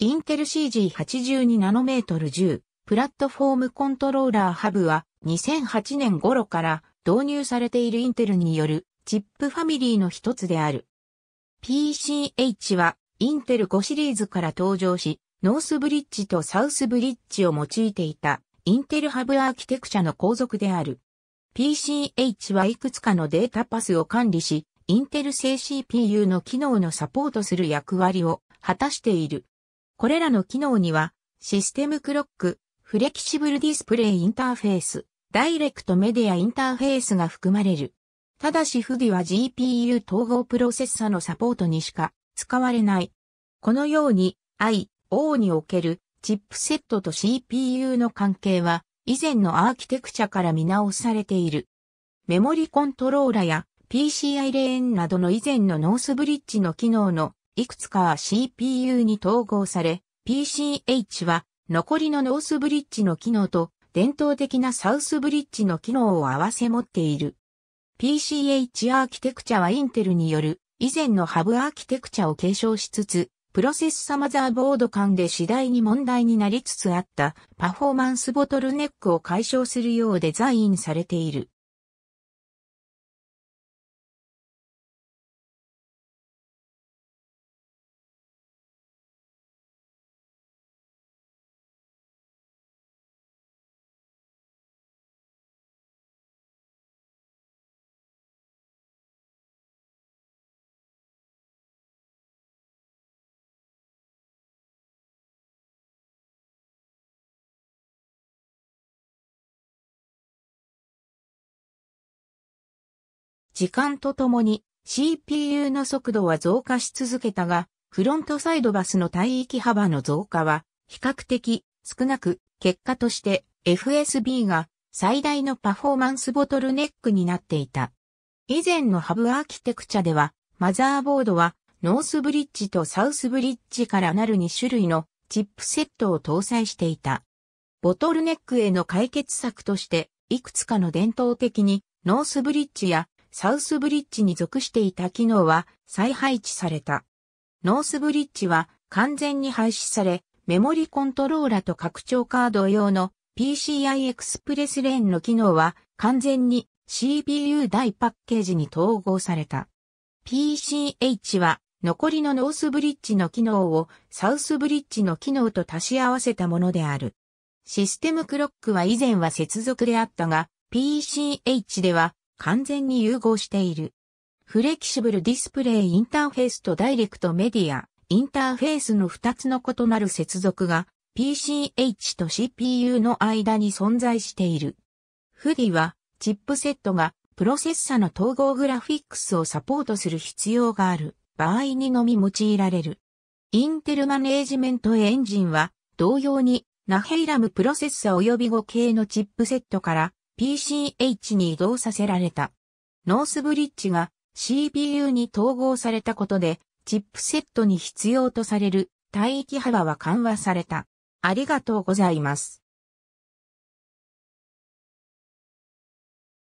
インテル CG82 ナノメートル10プラットフォームコントローラーハブは2008年頃から導入されているインテルによるチップファミリーの一つである。PCH はインテル5シリーズから登場し、ノースブリッジとサウスブリッジを用いていたインテルハブアーキテクチャの後続である。PCH はいくつかのデータパスを管理し、インテル製 CPU の機能のサポートする役割を果たしている。これらの機能には、システムクロック、フレキシブルディスプレイインターフェース、ダイレクトメディアインターフェースが含まれる。ただし不備は GPU 統合プロセッサのサポートにしか使われない。このように I、O におけるチップセットと CPU の関係は以前のアーキテクチャから見直されている。メモリコントローラや PCI レーンなどの以前のノースブリッジの機能のいくつかは CPU に統合され、PCH は残りのノースブリッジの機能と伝統的なサウスブリッジの機能を合わせ持っている。PCH アーキテクチャはインテルによる以前のハブアーキテクチャを継承しつつ、プロセッサマザーボード間で次第に問題になりつつあったパフォーマンスボトルネックを解消するようデザインされている。時間とともに CPU の速度は増加し続けたが、フロントサイドバスの帯域幅の増加は比較的少なく、結果として FSB が最大のパフォーマンスボトルネックになっていた。以前のハブアーキテクチャでは、マザーボードはノースブリッジとサウスブリッジからなる2種類のチップセットを搭載していた。ボトルネックへの解決策として、いくつかの伝統的にノースブリッジやサウスブリッジに属していた機能は再配置された。ノースブリッジは完全に廃止され、メモリコントローラと拡張カード用の PCI エクスプレスレーンの機能は完全に CPU 大パッケージに統合された。PCH は残りのノースブリッジの機能をサウスブリッジの機能と足し合わせたものである。システムクロックは以前は接続であったが、PCH では完全に融合している。フレキシブルディスプレイインターフェースとダイレクトメディア、インターフェースの2つの異なる接続が PCH と CPU の間に存在している。フディはチップセットがプロセッサの統合グラフィックスをサポートする必要がある場合にのみ用いられる。インテルマネージメントエンジンは同様にナヘイラムプロセッサ及び5系のチップセットから PCH に移動させられた。ノースブリッジが CPU に統合されたことで、チップセットに必要とされる帯域幅は緩和された。ありがとうございます。